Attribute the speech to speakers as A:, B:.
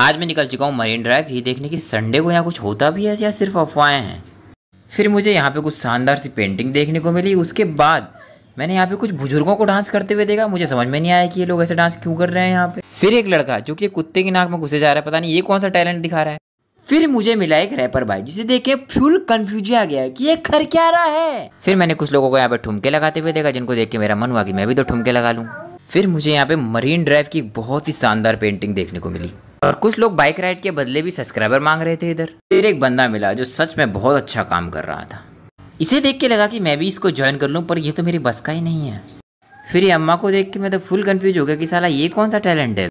A: आज मैं निकल चुका हूँ मरीन ड्राइव ये देखने की संडे को यहाँ कुछ होता भी है या सिर्फ अफवाहें हैं फिर मुझे यहाँ पे कुछ शानदार सी पेंटिंग देखने को मिली उसके बाद मैंने यहाँ पे कुछ बुजुर्गों को डांस करते हुए देखा मुझे समझ में नहीं आया कि ये लोग ऐसे डांस क्यों कर रहे हैं यहाँ पे फिर एक लड़का जो कि कुत्ते की नाक में घुसे जा रहा है पता नहीं ये कौन सा टैलेंट दिखा रहा है फिर मुझे मिला एक रैपर भाई जिसे देखे फुल कन्फ्यूज आ गया कि ये घर क्या रहा है फिर मैंने कुछ लोगों को यहाँ पे ठुमके लगाते हुए देखा जिनको देख के मेरा मन हुआ कि मैं भी तो ठुमके लगा लूँ फिर मुझे यहाँ पे मरीन ड्राइव की बहुत ही शानदार पेंटिंग देखने को मिली और कुछ लोग बाइक राइड के बदले भी सब्सक्राइबर मांग रहे थे इधर फिर एक बंदा मिला जो सच में बहुत अच्छा काम कर रहा था इसे देख के लगा कि मैं भी इसको ज्वाइन कर लूँ पर यह तो मेरी बस का ही नहीं है फिर ये अम्मा को देख के मैं तो फुल कन्फ्यूज हो गया कि साला ये कौन सा टैलेंट है